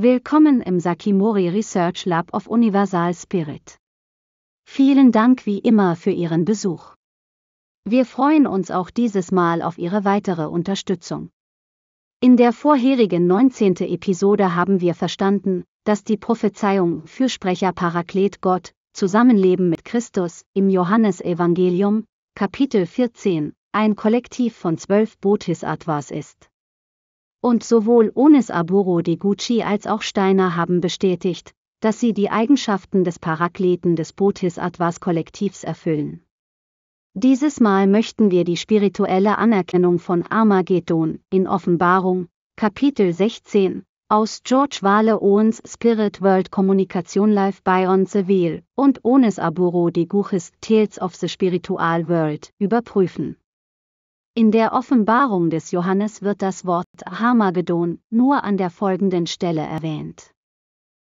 Willkommen im Sakimori Research Lab of Universal Spirit. Vielen Dank wie immer für Ihren Besuch. Wir freuen uns auch dieses Mal auf Ihre weitere Unterstützung. In der vorherigen 19. Episode haben wir verstanden, dass die Prophezeiung Fürsprecher Paraklet Gott, Zusammenleben mit Christus, im Johannesevangelium, Kapitel 14, ein Kollektiv von zwölf Bodhisattvas ist. Und sowohl Onis Aburo de Gucci als auch Steiner haben bestätigt, dass sie die Eigenschaften des Parakleten des Bodhisattvas-Kollektivs erfüllen. Dieses Mal möchten wir die spirituelle Anerkennung von Armageddon in Offenbarung, Kapitel 16, aus George Wale Owens Spirit World Kommunikation Live by On Veil und Ones Aburo de Deguchis Tales of the Spiritual World überprüfen. In der Offenbarung des Johannes wird das Wort Harmagedon nur an der folgenden Stelle erwähnt.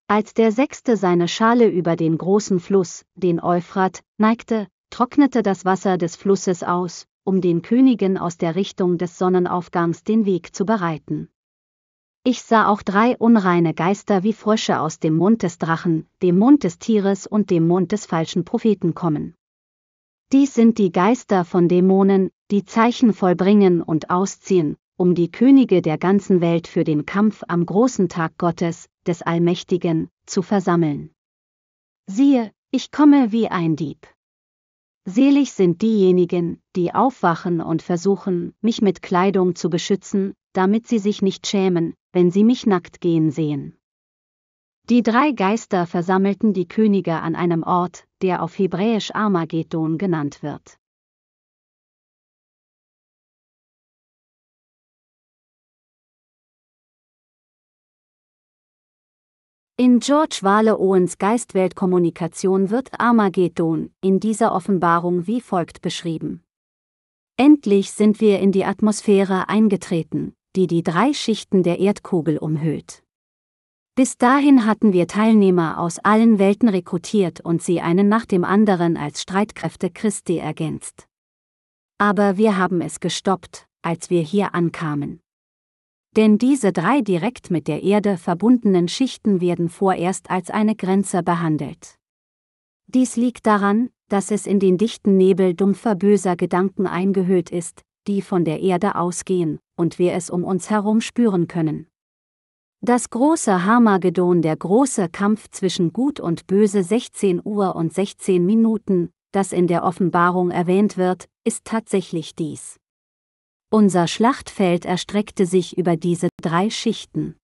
Als der Sechste seine Schale über den großen Fluss, den Euphrat, neigte, trocknete das Wasser des Flusses aus, um den Königen aus der Richtung des Sonnenaufgangs den Weg zu bereiten. Ich sah auch drei unreine Geister wie Frösche aus dem Mund des Drachen, dem Mund des Tieres und dem Mund des falschen Propheten kommen. Dies sind die Geister von Dämonen, die Zeichen vollbringen und ausziehen, um die Könige der ganzen Welt für den Kampf am großen Tag Gottes, des Allmächtigen, zu versammeln. Siehe, ich komme wie ein Dieb. Selig sind diejenigen, die aufwachen und versuchen, mich mit Kleidung zu beschützen, damit sie sich nicht schämen, wenn sie mich nackt gehen sehen. Die drei Geister versammelten die Könige an einem Ort, der auf Hebräisch Armageddon genannt wird. In George Wale Owens Geistweltkommunikation wird Armageddon in dieser Offenbarung wie folgt beschrieben. Endlich sind wir in die Atmosphäre eingetreten, die die drei Schichten der Erdkugel umhüllt. Bis dahin hatten wir Teilnehmer aus allen Welten rekrutiert und sie einen nach dem anderen als Streitkräfte Christi ergänzt. Aber wir haben es gestoppt, als wir hier ankamen. Denn diese drei direkt mit der Erde verbundenen Schichten werden vorerst als eine Grenze behandelt. Dies liegt daran, dass es in den dichten Nebel dumpfer böser Gedanken eingehüllt ist, die von der Erde ausgehen, und wir es um uns herum spüren können. Das große Harmagedon, der große Kampf zwischen Gut und Böse 16 Uhr und 16 Minuten, das in der Offenbarung erwähnt wird, ist tatsächlich dies. Unser Schlachtfeld erstreckte sich über diese drei Schichten.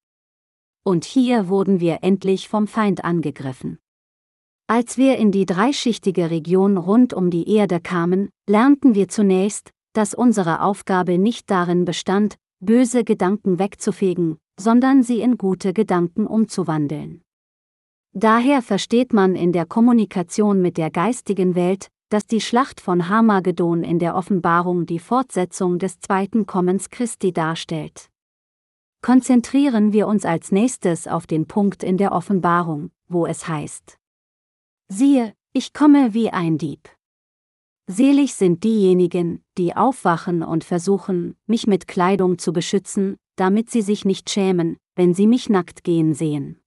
Und hier wurden wir endlich vom Feind angegriffen. Als wir in die dreischichtige Region rund um die Erde kamen, lernten wir zunächst, dass unsere Aufgabe nicht darin bestand, böse Gedanken wegzufegen, sondern sie in gute Gedanken umzuwandeln. Daher versteht man in der Kommunikation mit der geistigen Welt, dass die Schlacht von Harmagedon in der Offenbarung die Fortsetzung des zweiten Kommens Christi darstellt. Konzentrieren wir uns als nächstes auf den Punkt in der Offenbarung, wo es heißt, Siehe, ich komme wie ein Dieb. Selig sind diejenigen, die aufwachen und versuchen, mich mit Kleidung zu beschützen, damit sie sich nicht schämen, wenn sie mich nackt gehen sehen.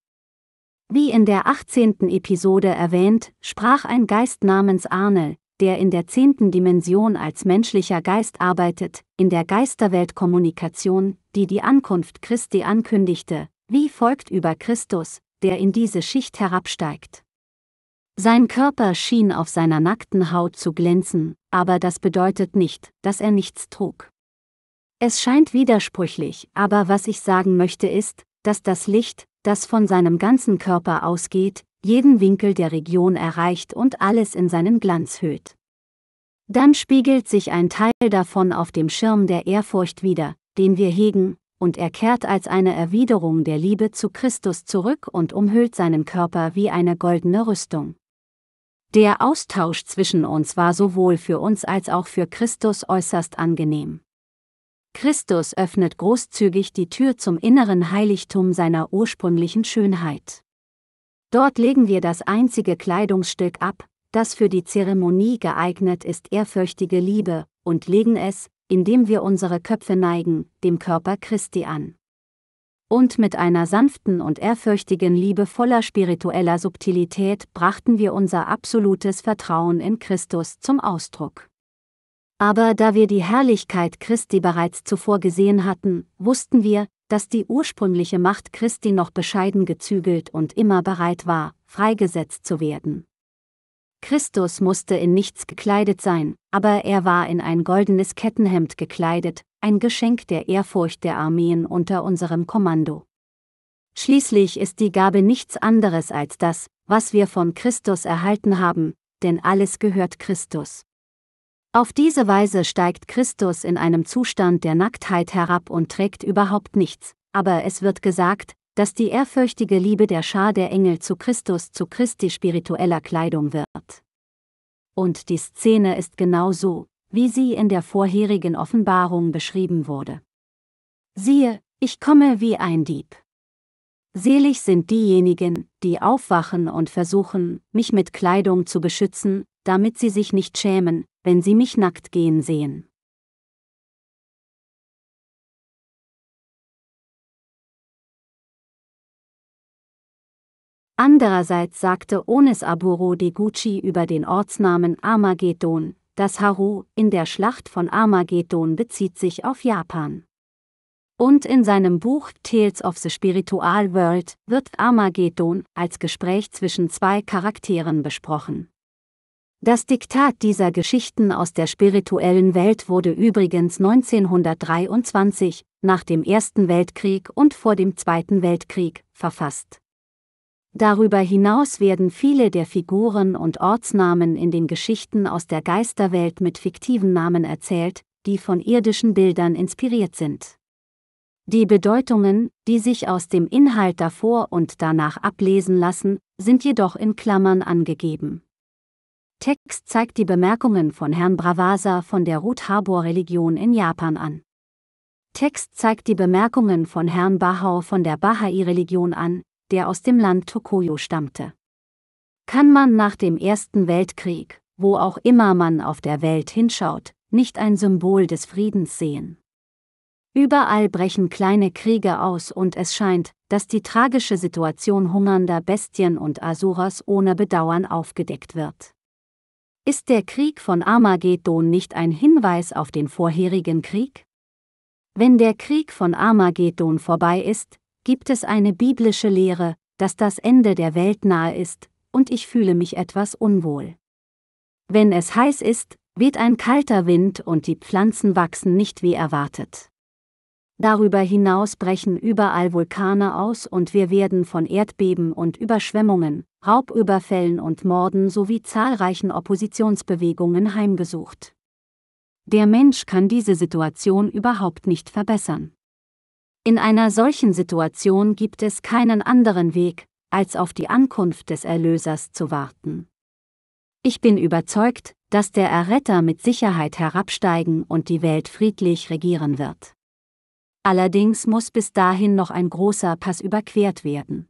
Wie in der 18. Episode erwähnt, sprach ein Geist namens Arnel, der in der 10. Dimension als menschlicher Geist arbeitet, in der Geisterweltkommunikation, die die Ankunft Christi ankündigte, wie folgt über Christus, der in diese Schicht herabsteigt. Sein Körper schien auf seiner nackten Haut zu glänzen, aber das bedeutet nicht, dass er nichts trug. Es scheint widersprüchlich, aber was ich sagen möchte ist, dass das Licht, das von seinem ganzen Körper ausgeht, jeden Winkel der Region erreicht und alles in seinen Glanz hüllt. Dann spiegelt sich ein Teil davon auf dem Schirm der Ehrfurcht wieder, den wir hegen, und er kehrt als eine Erwiderung der Liebe zu Christus zurück und umhüllt seinen Körper wie eine goldene Rüstung. Der Austausch zwischen uns war sowohl für uns als auch für Christus äußerst angenehm. Christus öffnet großzügig die Tür zum inneren Heiligtum seiner ursprünglichen Schönheit. Dort legen wir das einzige Kleidungsstück ab, das für die Zeremonie geeignet ist, ehrfürchtige Liebe, und legen es, indem wir unsere Köpfe neigen, dem Körper Christi an. Und mit einer sanften und ehrfürchtigen Liebe voller spiritueller Subtilität brachten wir unser absolutes Vertrauen in Christus zum Ausdruck. Aber da wir die Herrlichkeit Christi bereits zuvor gesehen hatten, wussten wir, dass die ursprüngliche Macht Christi noch bescheiden gezügelt und immer bereit war, freigesetzt zu werden. Christus musste in nichts gekleidet sein, aber er war in ein goldenes Kettenhemd gekleidet, ein Geschenk der Ehrfurcht der Armeen unter unserem Kommando. Schließlich ist die Gabe nichts anderes als das, was wir von Christus erhalten haben, denn alles gehört Christus. Auf diese Weise steigt Christus in einem Zustand der Nacktheit herab und trägt überhaupt nichts, aber es wird gesagt, dass die ehrfürchtige Liebe der Schar der Engel zu Christus zu Christi spiritueller Kleidung wird. Und die Szene ist genau so, wie sie in der vorherigen Offenbarung beschrieben wurde. Siehe, ich komme wie ein Dieb. Selig sind diejenigen, die aufwachen und versuchen, mich mit Kleidung zu beschützen, damit sie sich nicht schämen, wenn sie mich nackt gehen sehen. Andererseits sagte Onis Aburo Deguchi über den Ortsnamen Armageddon, das Haru in der Schlacht von Armageddon bezieht sich auf Japan. Und in seinem Buch Tales of the Spiritual World wird Armageddon als Gespräch zwischen zwei Charakteren besprochen. Das Diktat dieser Geschichten aus der spirituellen Welt wurde übrigens 1923, nach dem Ersten Weltkrieg und vor dem Zweiten Weltkrieg, verfasst. Darüber hinaus werden viele der Figuren und Ortsnamen in den Geschichten aus der Geisterwelt mit fiktiven Namen erzählt, die von irdischen Bildern inspiriert sind. Die Bedeutungen, die sich aus dem Inhalt davor und danach ablesen lassen, sind jedoch in Klammern angegeben. Text zeigt die Bemerkungen von Herrn Bravasa von der Ruth Harbour Religion in Japan an. Text zeigt die Bemerkungen von Herrn Bahau von der Baha'i Religion an, der aus dem Land Tokoyo stammte. Kann man nach dem Ersten Weltkrieg, wo auch immer man auf der Welt hinschaut, nicht ein Symbol des Friedens sehen? Überall brechen kleine Kriege aus und es scheint, dass die tragische Situation hungernder Bestien und Asuras ohne Bedauern aufgedeckt wird. Ist der Krieg von Armageddon nicht ein Hinweis auf den vorherigen Krieg? Wenn der Krieg von Armageddon vorbei ist, gibt es eine biblische Lehre, dass das Ende der Welt nahe ist, und ich fühle mich etwas unwohl. Wenn es heiß ist, weht ein kalter Wind und die Pflanzen wachsen nicht wie erwartet. Darüber hinaus brechen überall Vulkane aus und wir werden von Erdbeben und Überschwemmungen, Raubüberfällen und Morden sowie zahlreichen Oppositionsbewegungen heimgesucht. Der Mensch kann diese Situation überhaupt nicht verbessern. In einer solchen Situation gibt es keinen anderen Weg, als auf die Ankunft des Erlösers zu warten. Ich bin überzeugt, dass der Erretter mit Sicherheit herabsteigen und die Welt friedlich regieren wird. Allerdings muss bis dahin noch ein großer Pass überquert werden.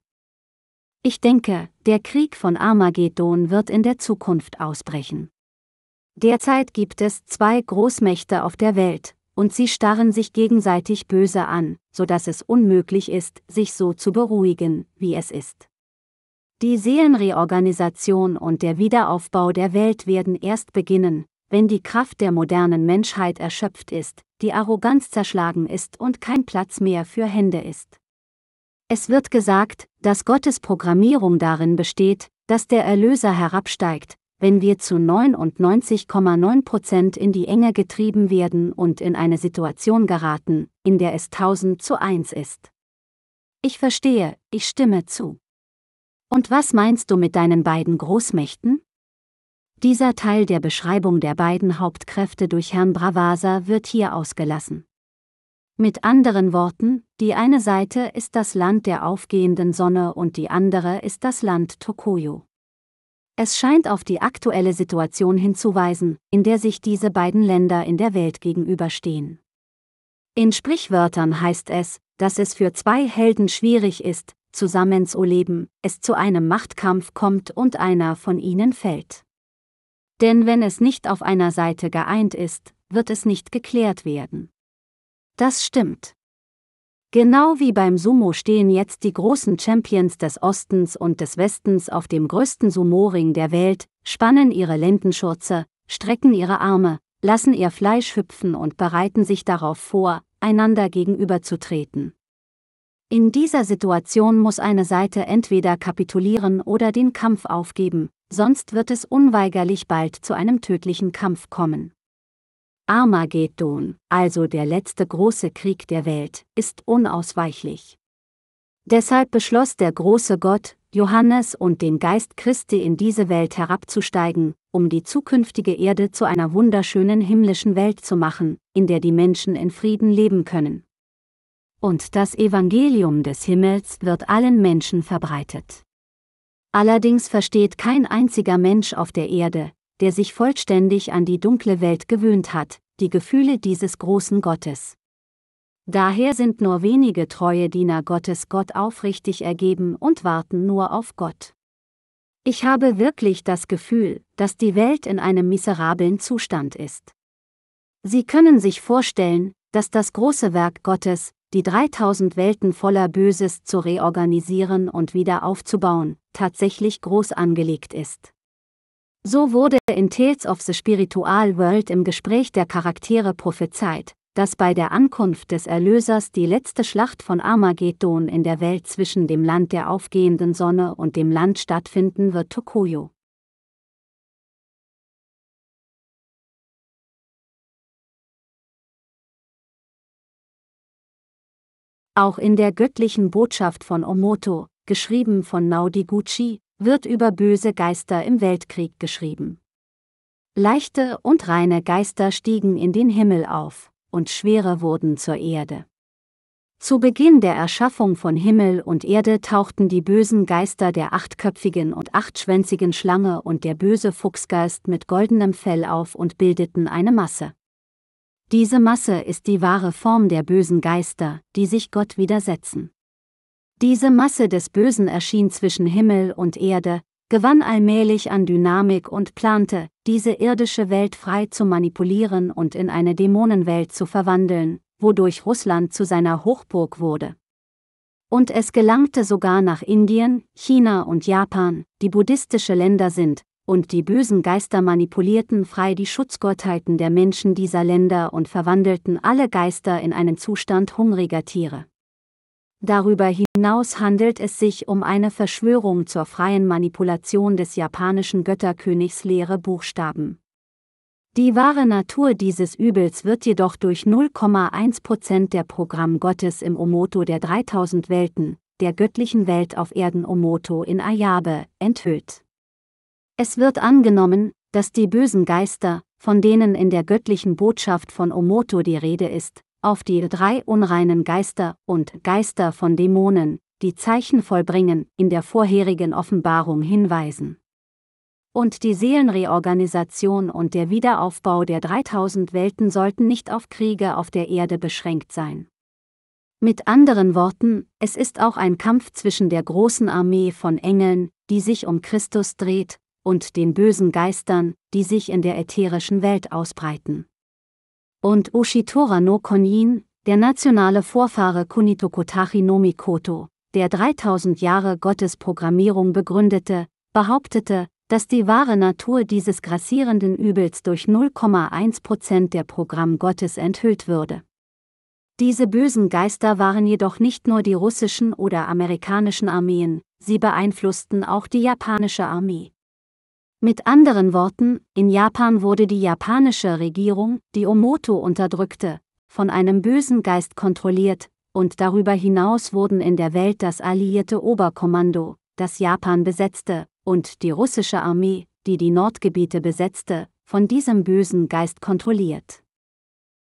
Ich denke, der Krieg von Armageddon wird in der Zukunft ausbrechen. Derzeit gibt es zwei Großmächte auf der Welt, und sie starren sich gegenseitig böse an, sodass es unmöglich ist, sich so zu beruhigen, wie es ist. Die Seelenreorganisation und der Wiederaufbau der Welt werden erst beginnen, wenn die Kraft der modernen Menschheit erschöpft ist, die Arroganz zerschlagen ist und kein Platz mehr für Hände ist. Es wird gesagt, dass Gottes Programmierung darin besteht, dass der Erlöser herabsteigt, wenn wir zu 99,9 in die Enge getrieben werden und in eine Situation geraten, in der es 1000 zu 1 ist. Ich verstehe, ich stimme zu. Und was meinst du mit deinen beiden Großmächten? Dieser Teil der Beschreibung der beiden Hauptkräfte durch Herrn Bravasa wird hier ausgelassen. Mit anderen Worten, die eine Seite ist das Land der aufgehenden Sonne und die andere ist das Land Tokoyo. Es scheint auf die aktuelle Situation hinzuweisen, in der sich diese beiden Länder in der Welt gegenüberstehen. In Sprichwörtern heißt es, dass es für zwei Helden schwierig ist, zusammen zu leben, es zu einem Machtkampf kommt und einer von ihnen fällt. Denn wenn es nicht auf einer Seite geeint ist, wird es nicht geklärt werden. Das stimmt. Genau wie beim Sumo stehen jetzt die großen Champions des Ostens und des Westens auf dem größten Sumo-Ring der Welt, spannen ihre Lendenschurze, strecken ihre Arme, lassen ihr Fleisch hüpfen und bereiten sich darauf vor, einander gegenüberzutreten. In dieser Situation muss eine Seite entweder kapitulieren oder den Kampf aufgeben, sonst wird es unweigerlich bald zu einem tödlichen Kampf kommen. Armageddon, also der letzte große Krieg der Welt, ist unausweichlich. Deshalb beschloss der große Gott, Johannes und den Geist Christi in diese Welt herabzusteigen, um die zukünftige Erde zu einer wunderschönen himmlischen Welt zu machen, in der die Menschen in Frieden leben können. Und das Evangelium des Himmels wird allen Menschen verbreitet. Allerdings versteht kein einziger Mensch auf der Erde, der sich vollständig an die dunkle Welt gewöhnt hat, die Gefühle dieses großen Gottes. Daher sind nur wenige treue Diener Gottes Gott aufrichtig ergeben und warten nur auf Gott. Ich habe wirklich das Gefühl, dass die Welt in einem miserablen Zustand ist. Sie können sich vorstellen, dass das große Werk Gottes, die 3000 Welten voller Böses zu reorganisieren und wieder aufzubauen, tatsächlich groß angelegt ist. So wurde in Tales of the Spiritual World im Gespräch der Charaktere prophezeit, dass bei der Ankunft des Erlösers die letzte Schlacht von Armageddon in der Welt zwischen dem Land der aufgehenden Sonne und dem Land stattfinden wird Tokoyo. Auch in der göttlichen Botschaft von Omoto, geschrieben von Naudiguchi, wird über böse Geister im Weltkrieg geschrieben. Leichte und reine Geister stiegen in den Himmel auf, und schwere wurden zur Erde. Zu Beginn der Erschaffung von Himmel und Erde tauchten die bösen Geister der achtköpfigen und achtschwänzigen Schlange und der böse Fuchsgeist mit goldenem Fell auf und bildeten eine Masse. Diese Masse ist die wahre Form der bösen Geister, die sich Gott widersetzen. Diese Masse des Bösen erschien zwischen Himmel und Erde, gewann allmählich an Dynamik und plante, diese irdische Welt frei zu manipulieren und in eine Dämonenwelt zu verwandeln, wodurch Russland zu seiner Hochburg wurde. Und es gelangte sogar nach Indien, China und Japan, die buddhistische Länder sind, und die bösen Geister manipulierten frei die Schutzgottheiten der Menschen dieser Länder und verwandelten alle Geister in einen Zustand hungriger Tiere. Darüber hinaus handelt es sich um eine Verschwörung zur freien Manipulation des japanischen Götterkönigs leere Buchstaben. Die wahre Natur dieses Übels wird jedoch durch 0,1 der Programm Gottes im Omoto der 3000 Welten, der göttlichen Welt auf Erden Omoto in Ayabe, enthüllt. Es wird angenommen, dass die bösen Geister, von denen in der göttlichen Botschaft von Omoto die Rede ist, auf die drei unreinen Geister und Geister von Dämonen, die Zeichen vollbringen, in der vorherigen Offenbarung hinweisen. Und die Seelenreorganisation und der Wiederaufbau der 3000 Welten sollten nicht auf Kriege auf der Erde beschränkt sein. Mit anderen Worten, es ist auch ein Kampf zwischen der großen Armee von Engeln, die sich um Christus dreht, und den bösen Geistern, die sich in der ätherischen Welt ausbreiten. Und Ushitora no Konyin, der nationale Vorfahre Kunitokotachi no Mikoto, der 3000 Jahre Gottes Programmierung begründete, behauptete, dass die wahre Natur dieses grassierenden Übels durch 0,1 der Programm Gottes enthüllt würde. Diese bösen Geister waren jedoch nicht nur die russischen oder amerikanischen Armeen, sie beeinflussten auch die japanische Armee. Mit anderen Worten, in Japan wurde die japanische Regierung, die Omoto unterdrückte, von einem bösen Geist kontrolliert, und darüber hinaus wurden in der Welt das alliierte Oberkommando, das Japan besetzte, und die russische Armee, die die Nordgebiete besetzte, von diesem bösen Geist kontrolliert.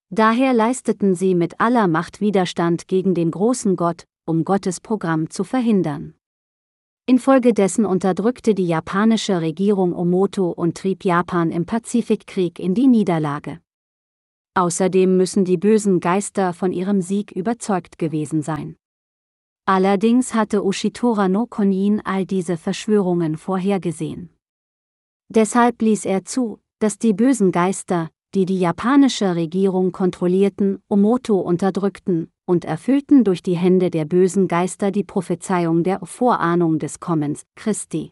Daher leisteten sie mit aller Macht Widerstand gegen den großen Gott, um Gottes Programm zu verhindern. Infolgedessen unterdrückte die japanische Regierung Omoto und trieb Japan im Pazifikkrieg in die Niederlage. Außerdem müssen die bösen Geister von ihrem Sieg überzeugt gewesen sein. Allerdings hatte Ushitora no Konin all diese Verschwörungen vorhergesehen. Deshalb ließ er zu, dass die bösen Geister, die die japanische Regierung kontrollierten, Omoto unterdrückten und erfüllten durch die Hände der bösen Geister die Prophezeiung der Vorahnung des Kommens Christi.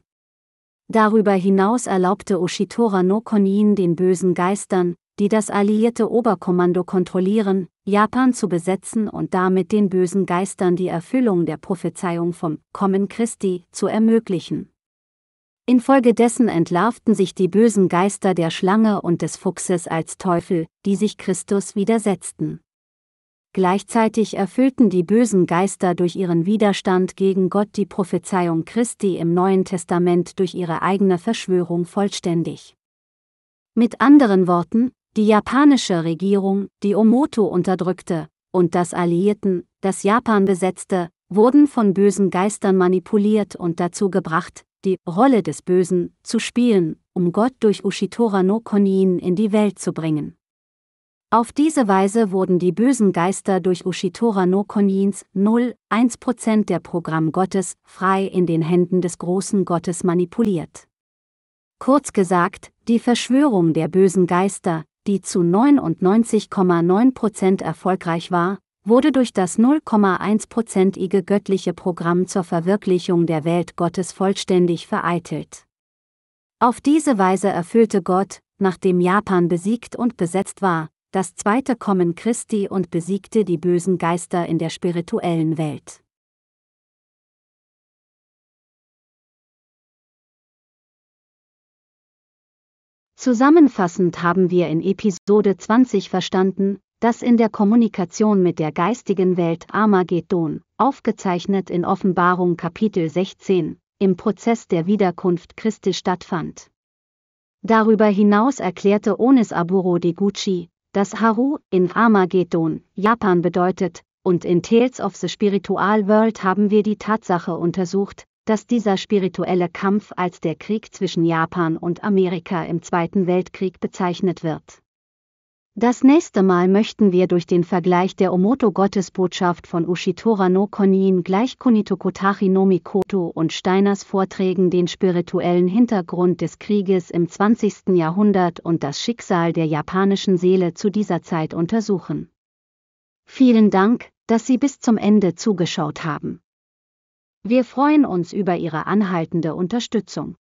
Darüber hinaus erlaubte Oshitora no Konin den bösen Geistern, die das alliierte Oberkommando kontrollieren, Japan zu besetzen und damit den bösen Geistern die Erfüllung der Prophezeiung vom Kommen Christi zu ermöglichen. Infolgedessen entlarvten sich die bösen Geister der Schlange und des Fuchses als Teufel, die sich Christus widersetzten. Gleichzeitig erfüllten die bösen Geister durch ihren Widerstand gegen Gott die Prophezeiung Christi im Neuen Testament durch ihre eigene Verschwörung vollständig. Mit anderen Worten, die japanische Regierung, die Omoto unterdrückte, und das Alliierten, das Japan besetzte, wurden von bösen Geistern manipuliert und dazu gebracht, die Rolle des Bösen zu spielen, um Gott durch Ushitora no Konin in die Welt zu bringen. Auf diese Weise wurden die bösen Geister durch Ushitora no Konjins 0,1% der Programm Gottes frei in den Händen des großen Gottes manipuliert. Kurz gesagt, die Verschwörung der bösen Geister, die zu 99,9% erfolgreich war, wurde durch das 0,1%ige göttliche Programm zur Verwirklichung der Welt Gottes vollständig vereitelt. Auf diese Weise erfüllte Gott, nachdem Japan besiegt und besetzt war, das zweite Kommen Christi und besiegte die bösen Geister in der spirituellen Welt. Zusammenfassend haben wir in Episode 20 verstanden, dass in der Kommunikation mit der geistigen Welt Armageddon, aufgezeichnet in Offenbarung Kapitel 16, im Prozess der Wiederkunft Christi stattfand. Darüber hinaus erklärte Onis Aburo Deguchi, das Haru in Armageddon, Japan bedeutet, und in Tales of the Spiritual World haben wir die Tatsache untersucht, dass dieser spirituelle Kampf als der Krieg zwischen Japan und Amerika im Zweiten Weltkrieg bezeichnet wird. Das nächste Mal möchten wir durch den Vergleich der Omoto-Gottesbotschaft von Ushitora no Konin gleich Kunito Kotari no Mikoto und Steiners Vorträgen den spirituellen Hintergrund des Krieges im 20. Jahrhundert und das Schicksal der japanischen Seele zu dieser Zeit untersuchen. Vielen Dank, dass Sie bis zum Ende zugeschaut haben. Wir freuen uns über Ihre anhaltende Unterstützung.